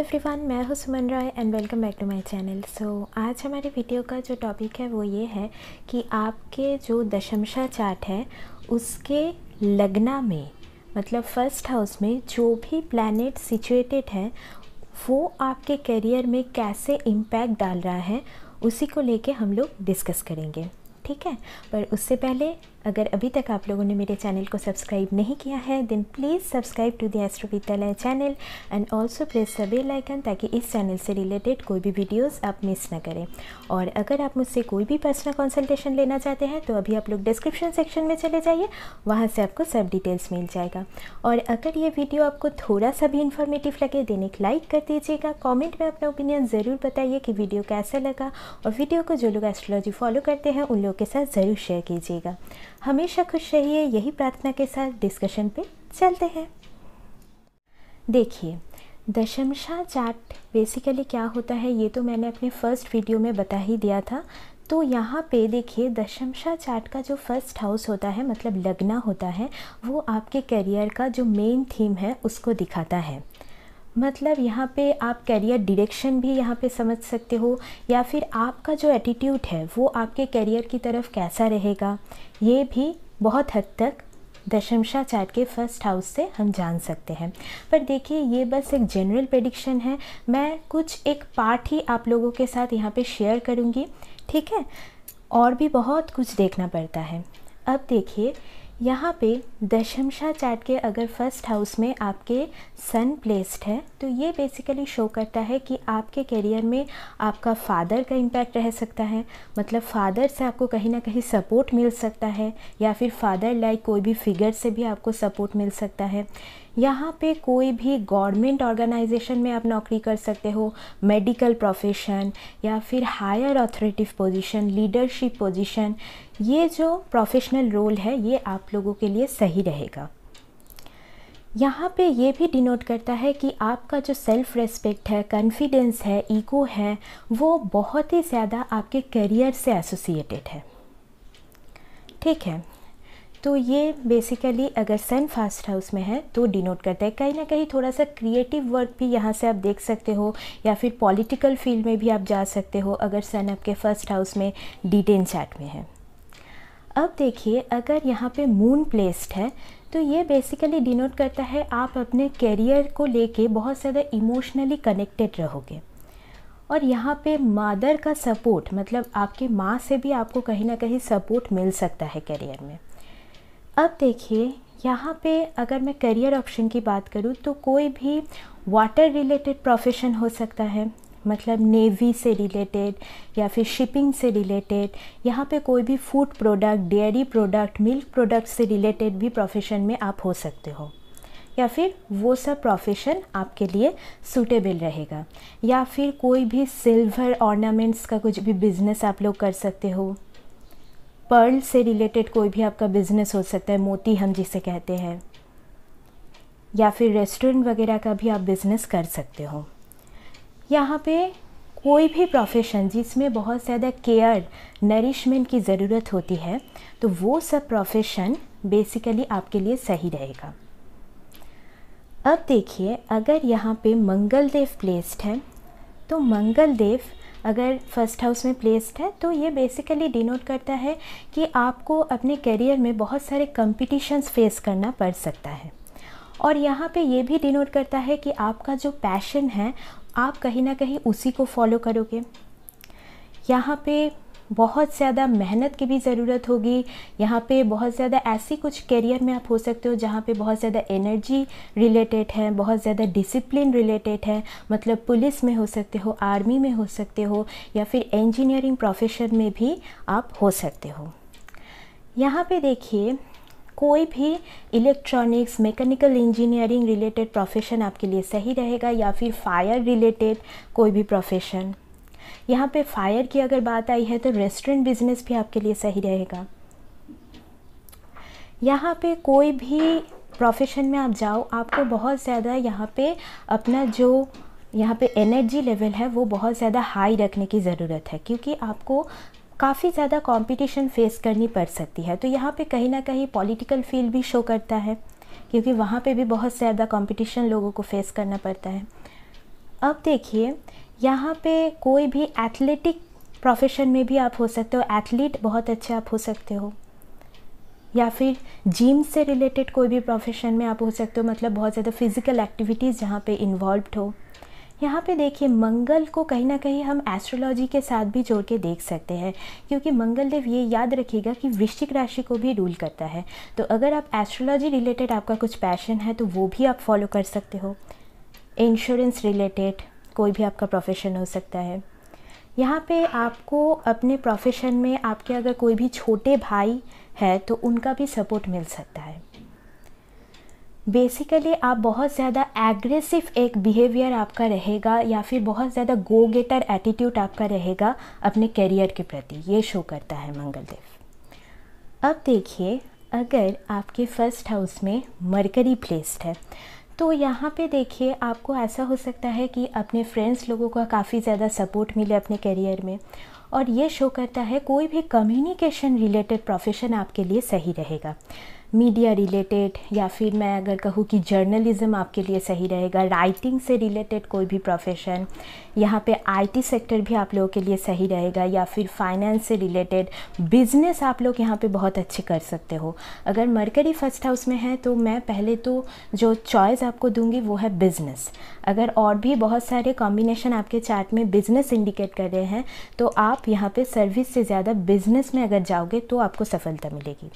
everyone मैं हूँ Suman Rai and welcome back to my channel so आज हमारी वीडियो का जो टॉपिक है वो ये है कि आपके जो दशमशा चार्ट है उसके लगना में मतलब फर्स्ट हाउस में जो भी प्लानट सिचुएटेड है वो आपके करियर में कैसे इम्पैक्ट डाल रहा है उसी को लेके हम लोग डिस्कस करेंगे ठीक है पर उससे पहले अगर अभी तक आप लोगों ने मेरे चैनल को सब्सक्राइब नहीं किया है then please subscribe to the Astro Vidyalaya channel and also press the bell icon ताकि इस चैनल से रिलेटेड कोई भी वीडियोस आप मिस ना करें और अगर आप मुझसे कोई भी पर्सनल कंसल्टेशन लेना चाहते हैं तो अभी आप लोग डिस्क्रिप्शन सेक्शन में चले जाइए वहाँ से आपको सब डिटेल्स मिल जाएगा और अगर ये वीडियो आपको थोड़ा सा भी इन्फॉर्मेटिव लगे देन एक लाइक कर दीजिएगा कॉमेंट में अपना ओपिनियन ज़रूर बताइए कि वीडियो कैसा लगा और वीडियो को जो लोग एस्ट्रोलॉजी फॉलो करते हैं उन लोगों के साथ ज़रूर शेयर कीजिएगा हमेशा खुश रहिए यही प्रार्थना के साथ डिस्कशन पे चलते हैं देखिए दशमशा चार्ट बेसिकली क्या होता है ये तो मैंने अपने फर्स्ट वीडियो में बता ही दिया था तो यहाँ पे देखिए दशमशा चार्ट का जो फर्स्ट हाउस होता है मतलब लगना होता है वो आपके करियर का जो मेन थीम है उसको दिखाता है मतलब यहाँ पे आप करियर डायरेक्शन भी यहाँ पे समझ सकते हो या फिर आपका जो एटीट्यूड है वो आपके करियर की तरफ कैसा रहेगा ये भी बहुत हद तक दशमशा चार्ट के फर्स्ट हाउस से हम जान सकते हैं पर देखिए ये बस एक जनरल प्रडिक्शन है मैं कुछ एक पार्ट ही आप लोगों के साथ यहाँ पे शेयर करूँगी ठीक है और भी बहुत कुछ देखना पड़ता है अब देखिए यहाँ पे दशमशा चार्ट के अगर फर्स्ट हाउस में आपके सन प्लेस्ड है तो ये बेसिकली शो करता है कि आपके करियर में आपका फादर का इम्पैक्ट रह सकता है मतलब फादर से आपको कहीं ना कहीं सपोर्ट मिल सकता है या फिर फादर लाइक कोई भी फिगर से भी आपको सपोर्ट मिल सकता है यहाँ पे कोई भी गवर्नमेंट ऑर्गेनाइजेशन में आप नौकरी कर सकते हो मेडिकल प्रोफेशन या फिर higher authoritative position leadership position ये जो प्रोफेशनल रोल है ये आप लोगों के लिए सही रहेगा यहाँ पे ये भी डिनोट करता है कि आपका जो सेल्फ़ रेस्पेक्ट है कॉन्फिडेंस है ईगो है वो बहुत ही ज़्यादा आपके करियर से एसोसिएटेड है ठीक है तो ये बेसिकली अगर सन फास्ट हाउस में है तो डिनोट करता है कहीं ना कहीं थोड़ा सा क्रिएटिव वर्क भी यहाँ से आप देख सकते हो या फिर पॉलिटिकल फील्ड में भी आप जा सकते हो अगर सन आपके फर्स्ट हाउस में डिटेन चार्ट में है अब देखिए अगर यहाँ पे मून प्लेस्ड है तो ये बेसिकली डिनोट करता है आप अपने कैरियर को लेके बहुत ज़्यादा इमोशनली कनेक्टेड रहोगे और यहाँ पे मादर का सपोर्ट मतलब आपके माँ से भी आपको कहीं ना कहीं सपोर्ट मिल सकता है करियर में अब देखिए यहाँ पे अगर मैं करियर ऑप्शन की बात करूँ तो कोई भी वाटर रिलेटेड प्रोफेशन हो सकता है मतलब नेवी से रिलेटेड या फिर शिपिंग से रिलेटेड यहाँ पे कोई भी food product dairy product milk product से रिलेटेड भी प्रोफेशन में आप हो सकते हो या फिर वो सब प्रोफेशन आपके लिए सूटेबल रहेगा या फिर कोई भी सिल्वर ऑर्नामेंट्स का कुछ भी बिज़नेस आप लोग कर सकते हो पर्ल से रिलेटेड कोई भी आपका बिजनेस हो सकता है मोती हम जिसे कहते हैं या फिर रेस्टोरेंट वगैरह का भी आप बिज़नेस कर सकते हो यहाँ पे कोई भी प्रोफेशन जिसमें बहुत ज़्यादा केयर नरिशमेंट की ज़रूरत होती है तो वो सब प्रोफेशन बेसिकली आपके लिए सही रहेगा अब देखिए अगर यहाँ पे मंगल देव प्लेस्ड है तो मंगल देव अगर फर्स्ट हाउस में प्लेस्ड है तो ये बेसिकली डिनोट करता है कि आपको अपने करियर में बहुत सारे कंपटीशंस फेस करना पड़ सकता है और यहाँ पे ये भी डिनोट करता है कि आपका जो पैशन है आप कहीं ना कहीं उसी को फॉलो करोगे यहाँ पे बहुत ज़्यादा मेहनत की भी ज़रूरत होगी यहाँ पे बहुत ज़्यादा ऐसी कुछ करियर में आप हो सकते हो जहाँ पे बहुत ज़्यादा एनर्जी रिलेटेड है बहुत ज़्यादा डिसिप्लिन रिलेटेड है मतलब पुलिस में हो सकते हो आर्मी में हो सकते हो या फिर इंजीनियरिंग प्रोफेशन में भी आप हो सकते हो यहाँ पे देखिए कोई भी electronics mechanical engineering related profession आपके लिए सही रहेगा या फिर फायर रिलेटेड कोई भी प्रोफेशन यहाँ पे फायर की अगर बात आई है तो रेस्टोरेंट बिजनेस भी आपके लिए सही रहेगा यहाँ पे कोई भी प्रोफेशन में आप जाओ आपको बहुत ज़्यादा यहाँ पे अपना जो यहाँ पे एनर्जी लेवल है वो बहुत ज़्यादा हाई रखने की ज़रूरत है क्योंकि आपको काफ़ी ज़्यादा कंपटीशन फेस करनी पड़ सकती है तो यहाँ पे कहीं ना कहीं पॉलिटिकल फील्ड भी शो करता है क्योंकि वहाँ पे भी बहुत ज़्यादा कंपटीशन लोगों को फेस करना पड़ता है अब देखिए यहाँ पे कोई भी एथलेटिक प्रोफेशन में भी आप हो सकते हो एथलीट बहुत अच्छे आप हो सकते हो या फिर जिम से रिलेटेड कोई भी प्रोफेशन में आप हो सकते हो मतलब बहुत ज़्यादा फिज़िकल एक्टिविटीज़ जहाँ पे इन्वॉल्व हो यहाँ पे देखिए मंगल को कहीं ना कहीं हम एस्ट्रोलॉजी के साथ भी जोड़ के देख सकते हैं क्योंकि मंगल देव ये याद रखिएगा कि वृश्चिक राशि को भी रूल करता है तो अगर आप एस्ट्रोलॉजी रिलेटेड आपका कुछ पैशन है तो वो भी आप फॉलो कर सकते हो इंश्योरेंस रिलेटेड कोई भी आपका प्रोफेशन हो सकता है यहाँ पे आपको अपने प्रोफेशन में आपके अगर कोई भी छोटे भाई है तो उनका भी सपोर्ट मिल सकता है बेसिकली आप बहुत ज़्यादा एग्रेसिव एक बिहेवियर आपका रहेगा या फिर बहुत ज़्यादा गो गेटर एटीट्यूड आपका रहेगा अपने करियर के प्रति ये शो करता है मंगलदेव अब देखिए अगर आपके फर्स्ट हाउस में मरकरी प्लेस्ड है तो यहाँ पे देखिए आपको ऐसा हो सकता है कि अपने फ्रेंड्स लोगों का काफ़ी ज़्यादा सपोर्ट मिले अपने करियर में और ये शो करता है कोई भी कम्युनिकेशन रिलेटेड प्रोफेशन आपके लिए सही रहेगा मीडिया रिलेटेड या फिर मैं अगर कहूँ कि जर्नलिज़म आपके लिए सही रहेगा राइटिंग से रिलेटेड कोई भी प्रोफेशन यहाँ पे आईटी सेक्टर भी आप लोगों के लिए सही रहेगा या फिर फाइनेंस से रिलेटेड बिजनेस आप लोग यहाँ पे बहुत अच्छे कर सकते हो अगर मरकरी फर्स्ट हाउस में है तो मैं पहले तो जो चॉइस आपको दूंगी वो है बिज़नेस अगर और भी बहुत सारे कॉम्बिनेशन आपके चार्ट में बिज़नेस इंडिकेट कर रहे हैं तो आप यहाँ पर सर्विस से ज़्यादा बिज़नेस में अगर जाओगे तो आपको सफलता मिलेगी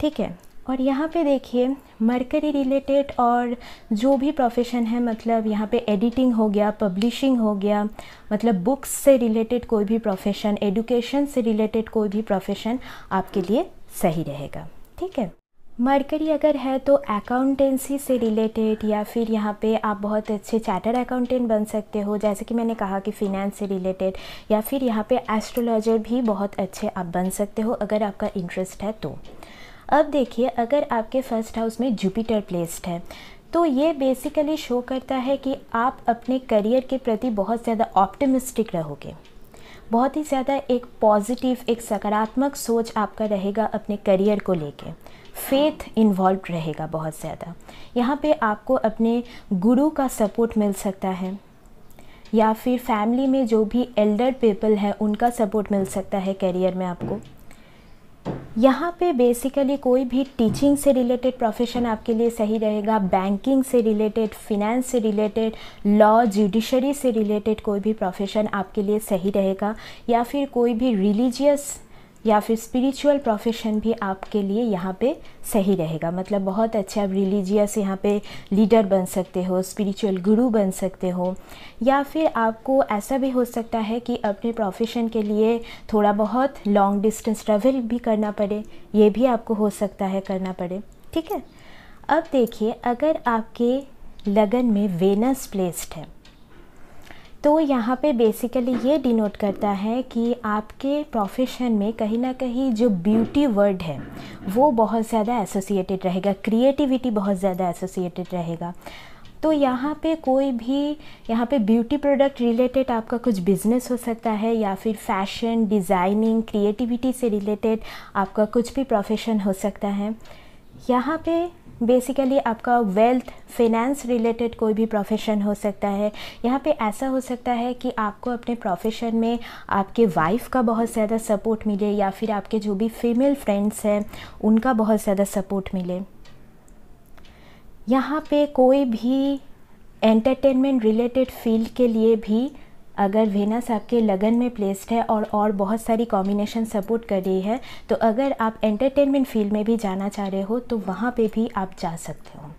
ठीक है और यहाँ पे देखिए मरकरी रिलेटेड और जो भी प्रोफेशन है मतलब यहाँ पे एडिटिंग हो गया पब्लिशिंग हो गया मतलब बुक्स से रिलेटेड कोई भी प्रोफेशन एडुकेशन से रिलेटेड कोई भी प्रोफेशन आपके लिए सही रहेगा ठीक है मरकरी अगर है तो अकाउंटेंसी से रिलेटेड या फिर यहाँ पे आप बहुत अच्छे चार्टर अकाउंटेंट बन सकते हो जैसे कि मैंने कहा कि फिनेंस से रिलेटेड या फिर यहाँ पे एस्ट्रोलॉजर भी बहुत अच्छे आप बन सकते हो अगर आपका इंटरेस्ट है तो अब देखिए अगर आपके फर्स्ट हाउस में जुपिटर प्लेस्ड है तो ये बेसिकली शो करता है कि आप अपने करियर के प्रति बहुत ज़्यादा ऑप्टिमिस्टिक रहोगे बहुत ही ज़्यादा एक पॉजिटिव एक सकारात्मक सोच आपका रहेगा अपने करियर को लेके फेथ इन्वॉल्व रहेगा बहुत ज़्यादा यहाँ पे आपको अपने गुरु का सपोर्ट मिल सकता है या फिर फैमिली में जो भी एल्डर पीपल है उनका सपोर्ट मिल सकता है करियर में आपको यहाँ पे बेसिकली कोई भी टीचिंग से रिलेटेड प्रोफेशन आपके लिए सही रहेगा बैंकिंग से रिलेटेड फिनेंस से रिलेटेड लॉ जुडिशरी से रिलेटेड कोई भी प्रोफेशन आपके लिए सही रहेगा या फिर कोई भी रिलीजियस या फिर स्पिरिचुअल प्रोफेशन भी आपके लिए यहाँ पे सही रहेगा मतलब बहुत अच्छा आप रिलीजियस यहाँ पे लीडर बन सकते हो स्पिरिचुअल गुरु बन सकते हो या फिर आपको ऐसा भी हो सकता है कि अपने प्रोफेशन के लिए थोड़ा बहुत लॉन्ग डिस्टेंस ट्रेवल भी करना पड़े ये भी आपको हो सकता है करना पड़े ठीक है अब देखिए अगर आपके लगन में वेनस प्लेस्ड है तो यहाँ पे बेसिकली ये डिनोट करता है कि आपके प्रोफेशन में कहीं ना कहीं जो ब्यूटी वर्ड है वो बहुत ज़्यादा एसोसिएटेड रहेगा क्रिएटिविटी बहुत ज़्यादा एसोसिएटेड रहेगा तो यहाँ पे कोई भी यहाँ पे ब्यूटी प्रोडक्ट रिलेटेड आपका कुछ बिजनेस हो सकता है या फिर फैशन डिज़ाइनिंग क्रिएटिविटी से रिलेटेड आपका कुछ भी प्रोफेशन हो सकता है यहाँ पे बेसिकली आपका वेल्थ फिनेंस रिलेटेड कोई भी प्रोफेशन हो सकता है यहाँ पे ऐसा हो सकता है कि आपको अपने प्रोफेशन में आपके वाइफ का बहुत ज़्यादा सपोर्ट मिले या फिर आपके जो भी फीमेल फ्रेंड्स हैं उनका बहुत ज़्यादा सपोर्ट मिले यहाँ पे कोई भी एंटरटेनमेंट रिलेटेड फील्ड के लिए भी अगर वेनस आपके लगन में प्लेस्ड है और और बहुत सारी कॉम्बिनेशन सपोर्ट कर रही है तो अगर आप एंटरटेनमेंट फील्ड में भी जाना चाह रहे हो तो वहाँ पे भी आप जा सकते हो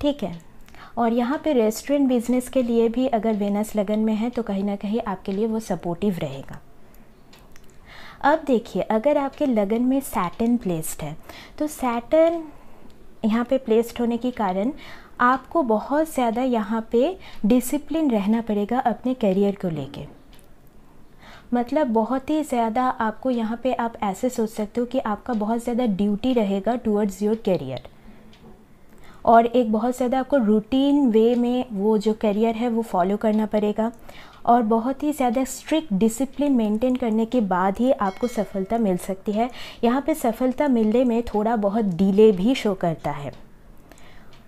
ठीक है और यहाँ पे रेस्टोरेंट बिजनेस के लिए भी अगर वेनस लगन में है तो कहीं ना कहीं आपके लिए वो सपोर्टिव रहेगा अब देखिए अगर आपके लगन में सैटन प्लेस्ड है तो सैटन यहाँ पे प्लेस्ड होने के कारण आपको बहुत ज़्यादा यहाँ पे डिसिप्लिन रहना पड़ेगा अपने करियर को लेके मतलब बहुत ही ज़्यादा आपको यहाँ पे आप ऐसे सोच सकते हो कि आपका बहुत ज़्यादा ड्यूटी रहेगा टुवर्ड्स योर करियर और एक बहुत ज़्यादा आपको रूटीन वे में वो जो करियर है वो फॉलो करना पड़ेगा और बहुत ही ज़्यादा स्ट्रिक्ट डिसिप्लिन मेंटेन करने के बाद ही आपको सफलता मिल सकती है यहाँ पे सफलता मिलने में थोड़ा बहुत डिले भी शो करता है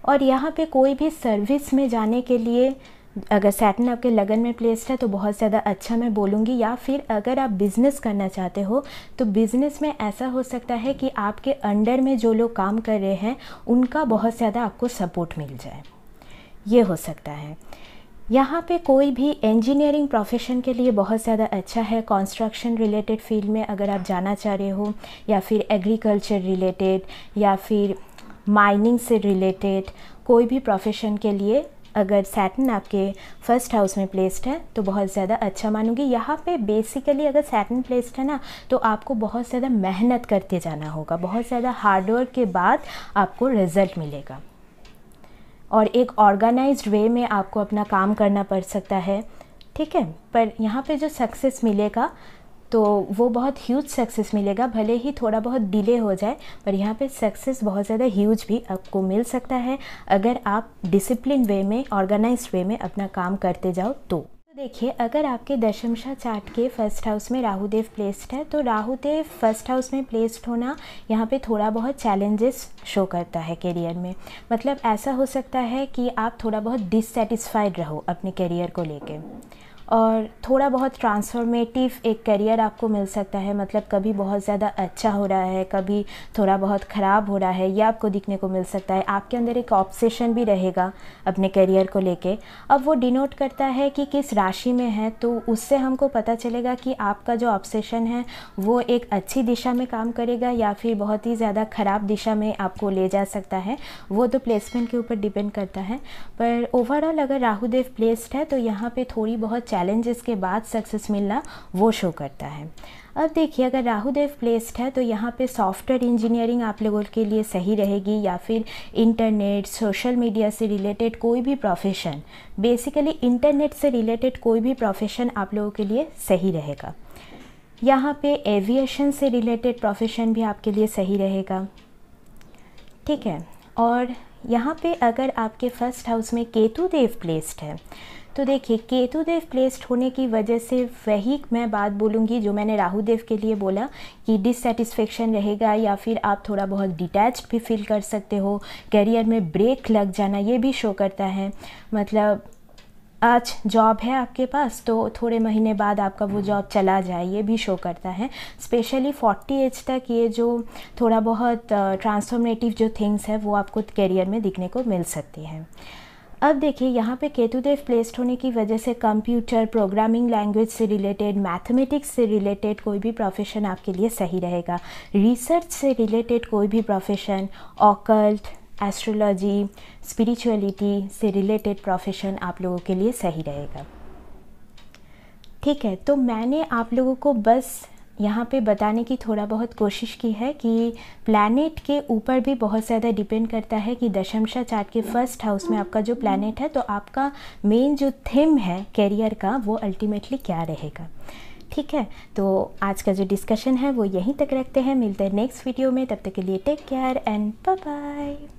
और यहाँ पे कोई भी सर्विस में जाने के लिए अगर सैटन आपके लगन में प्लेस्ड है तो बहुत ज़्यादा अच्छा मैं बोलूँगी या फिर अगर आप बिज़नेस करना चाहते हो तो बिज़नेस में ऐसा हो सकता है कि आपके अंडर में जो लोग काम कर रहे हैं उनका बहुत ज़्यादा आपको सपोर्ट मिल जाए ये हो सकता है यहाँ पे कोई भी इंजीनियरिंग प्रोफेशन के लिए बहुत ज़्यादा अच्छा है कंस्ट्रक्शन रिलेटेड फील्ड में अगर आप जाना चाह रहे हो या फिर एग्रीकल्चर रिलेटेड या फिर माइनिंग से रिलेटेड कोई भी प्रोफेशन के लिए अगर सैटन आपके फर्स्ट हाउस में प्लेस्ड है तो बहुत ज़्यादा अच्छा मानूंगी यहाँ पे बेसिकली अगर सैटन प्लेस्ड है ना तो आपको बहुत ज़्यादा मेहनत करते जाना होगा बहुत ज़्यादा हार्डवर्क के बाद आपको रिजल्ट मिलेगा और एक ऑर्गेनाइज वे में आपको अपना काम करना पड़ सकता है ठीक है पर यहाँ पे जो सक्सेस मिलेगा तो वो बहुत ह्यूज सक्सेस मिलेगा भले ही थोड़ा बहुत डिले हो जाए पर यहाँ पे सक्सेस बहुत ज़्यादा ह्यूज भी आपको मिल सकता है अगर आप डिसिप्लिन वे में ऑर्गेनाइज वे में अपना काम करते जाओ तो, तो देखिए अगर आपके दशमशा चार्ट के फर्स्ट हाउस में राहुदेव प्लेस्ड है तो राहुदेव फर्स्ट हाउस में प्लेस्ड होना यहाँ पे थोड़ा बहुत चैलेंजेस शो करता है करियर में मतलब ऐसा हो सकता है कि आप थोड़ा बहुत डिससेटिस्फाइड रहो अपने करियर को लेके और थोड़ा बहुत ट्रांसफॉर्मेटिव एक करियर आपको मिल सकता है मतलब कभी बहुत ज़्यादा अच्छा हो रहा है कभी थोड़ा बहुत ख़राब हो रहा है ये आपको दिखने को मिल सकता है आपके अंदर एक ऑप्शेशन भी रहेगा अपने करियर को लेके अब वो डिनोट करता है कि किस राशि में है तो उससे हमको पता चलेगा कि आपका जो ऑप्शेशन है वो एक अच्छी दिशा में काम करेगा या फिर बहुत ही ज़्यादा ख़राब दिशा में आपको ले जा सकता है वो तो प्लेसमेंट के ऊपर डिपेंड करता है पर ओवरऑल अगर राहुदेव प्लेस्ड है तो यहाँ पर थोड़ी बहुत चैलेंजेस के बाद सक्सेस मिलना वो शो करता है अब देखिए अगर राहुदेव प्लेस्ड है तो यहाँ पे सॉफ्टवेयर इंजीनियरिंग आप लोगों के लिए सही रहेगी या फिर इंटरनेट सोशल मीडिया से रिलेटेड कोई भी प्रोफेशन बेसिकली इंटरनेट से रिलेटेड कोई भी प्रोफेशन आप लोगों के लिए सही रहेगा यहाँ पे एविएशन से रिलेटेड प्रोफेशन भी आपके लिए सही रहेगा ठीक है और यहाँ पे अगर आपके फर्स्ट हाउस में केतु देव प्लेस्ड है तो देखिए केतु देव प्लेस्ड होने की वजह से वही मैं बात बोलूँगी जो मैंने राहु देव के लिए बोला कि डिससेटिस्फेक्शन रहेगा या फिर आप थोड़ा बहुत डिटैच भी फील कर सकते हो करियर में ब्रेक लग जाना ये भी शो करता है मतलब आज जॉब है आपके पास तो थोड़े महीने बाद आपका वो जॉब चला जाए ये भी शो करता है स्पेशली 40 एज तक ये जो थोड़ा बहुत ट्रांसफॉर्मेटिव जो थिंग्स है वो आपको करियर में दिखने को मिल सकती है अब देखिए यहाँ पे केतुदेव प्लेस्ड होने की वजह से कंप्यूटर प्रोग्रामिंग लैंग्वेज से रिलेटेड मैथमेटिक्स से रिलेटेड कोई भी प्रोफेशन आपके लिए सही रहेगा रिसर्च से रिलेटेड कोई भी प्रोफेशन ऑकल्ट एस्ट्रोलॉजी स्पिरिचुअलिटी से रिलेटेड प्रोफेशन आप लोगों के लिए सही रहेगा ठीक है तो मैंने आप लोगों को बस यहाँ पे बताने की थोड़ा बहुत कोशिश की है कि प्लानट के ऊपर भी बहुत ज़्यादा डिपेंड करता है कि दशमशा चार्ट के फर्स्ट हाउस में आपका जो प्लानट है तो आपका मेन जो थीम है कैरियर का वो अल्टीमेटली क्या रहेगा ठीक है तो आज का जो डिस्कशन है वो यहीं तक रखते हैं मिलते हैं नेक्स्ट वीडियो में तब तक के लिए take care and bye bye